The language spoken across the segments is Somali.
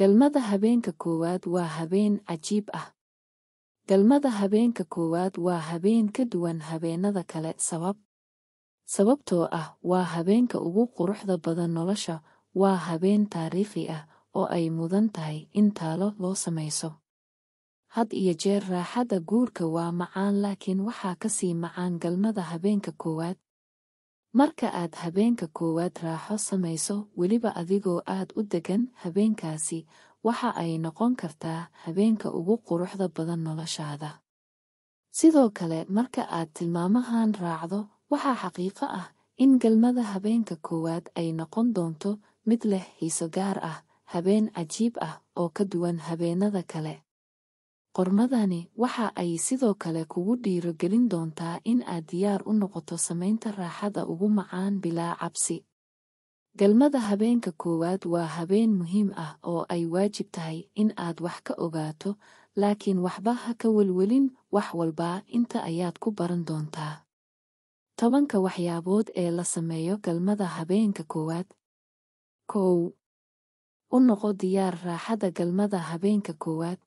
galmada habeenka koowaad waa habeen cajiib ah galmada habeenka koowaad waa habeen ka duwan habeennada kale sabab sababtoo ah waa habeenka ugu quruxda badan nolosha waa habeen taariikhi ah oo ay mudan tahay in taalo loo samayso had iyo jeer raaxada guurka waa macaan laakiin waxaa ka sii macaan galmada habeenka koowaad marka aad habeenka koowaad raaxo samayso weliba adigoo aad u deggan habeenkaasi waxa ay noqon kartaa habeenka ugu quruxda badan noloshaada sidoo kale marka aad tilmaamahan raacdo waxaa xaqiiqo ah in galmada habeenka koowaad ay noqon doonto mid leh xiiso gaar ah habeen cajiib ah oo ka duwan habeenada kale Qormadani waxa ay sidoo kale kugu dhiirogelin doontaa in aad diyaar u noqoto samaynta raaxada ugu macaan bilaa cabsi. Galmada habeenka koowaad waa habeen muhiim ah oo ay waajib tahay in aad wax ka ogaato, laakiin waxba ha ka welwelin wax walbaa inta ayaad ku baran doontaa. Tobanka waxyaabood ee la sameeyo galmada habeenka koowaad. Kow. U noqo diyaar raaxada galmada habeenka koowaad.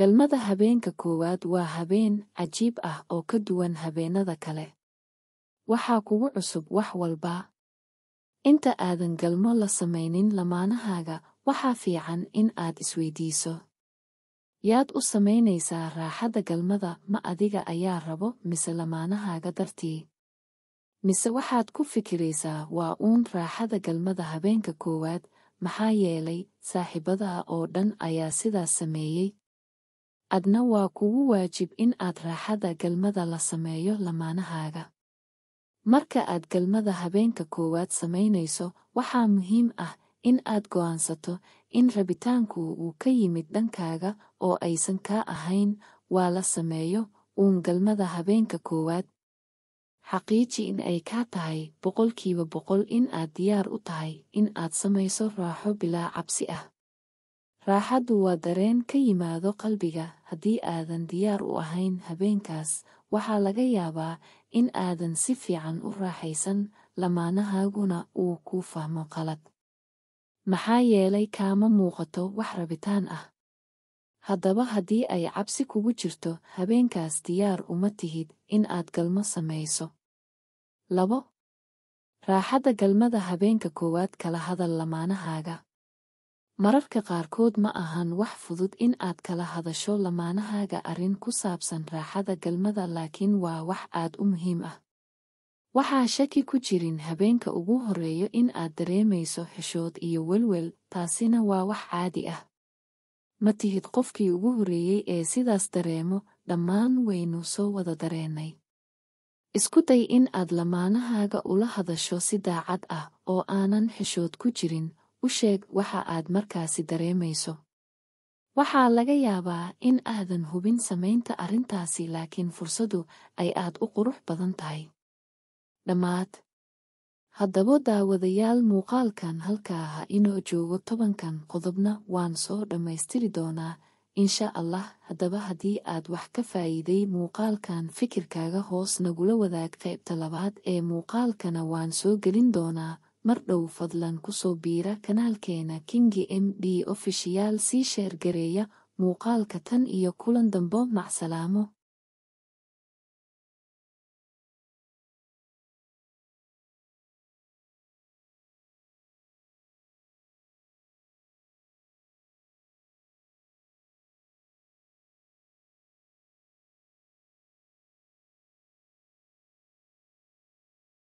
Galmada habeenka koowaad waa habeen cajiib ah oo ka duwan habeennada kale. Waxaa kugu cusub wax walba. Inta aadan galmo la samaynin lamaanahaaga, waxaa fiican in aad isweydiiso. Yaad u samaynaysaa raaxadda galmada ma adiga ayaa rabo mise lamaanahaaga dartii? Mise waxaad ku fikiraysaa waa uun raaxada galmada habeenka koowaad, maxaa yeelay saaxiibadaha oo dhan ayaa sidaas sameeyey adna waa kugu waajib in aad raaxada galmada la sameeyo lamaanahaaga marka aad galmada habeenka koowaad samaynayso waxaa muhiim ah in aad go'aansato in rabitaanku uu ka yimid dhankaaga oo aysan kaa ahayn waa la sameeyo uun galmada habeenka koowaad xaqiiji in ay kaa tahay boqolkiiba boqol in aad diyaar u tahay in aad samayso raaxo bilaa cabsi ah raaxaddu waa dareen ka yimaado qalbiga haddii aadan diyaar u ahayn habeenkaas, waxaa laga yaabaa in aadan si fiican u raaxaysan, lamaanahaaguna uu ku fahmo qalad. Maxaa yeelay kaama muuqato wax rabitaan ah. Haddaba haddii ay cabsi kugu jirto, habeenkaas diyaar uma tihid in aad galmo samayso. Labo. Raaxada galmada habeenka koowaad Kala hadal lamaanahaaga mararka qaarkood ma ahan wax fudud in aad kala hadasho lamaanahaaga arrin ku saabsan raaxada galmada laakiin waa wax aad u muhiim ah waxaa shaki ku jirin habeenka ugu horreeyo in aad dareemayso xishood iyo welwel taasina waa wax caadi ah ma tihid qofkii ugu horreeyey ee sidaas dareemo dhammaan waynu soo wada dareennay isku day in aad lamaanahaaga ula hadasho si daacad ah oo aanan xishood ku jirin u sheeg waxa aad markaasi dareemayso waxaa laga yaabaa in aadan hubin samaynta arrintaasi laakiin fursaddu ay aad u qurux badan tahay dhammaad haddaba daawadayaal muuqaalkan halka aha inoo joogo tobankan qodobna waan soo dhammaystiri doonaa insha allah haddaba haddii aad wax ka faa'iiday muuqaalkan fikirkaaga hoos nagula wadaag qaybta labaad ee muuqaalkana waan soo gelin doonaa mar dhow fadlan ku soo biira kanaalkeena kingi m d ofishiyaal sii sheergareeya muuqaalka tan iyo kulan dambo macsalaamo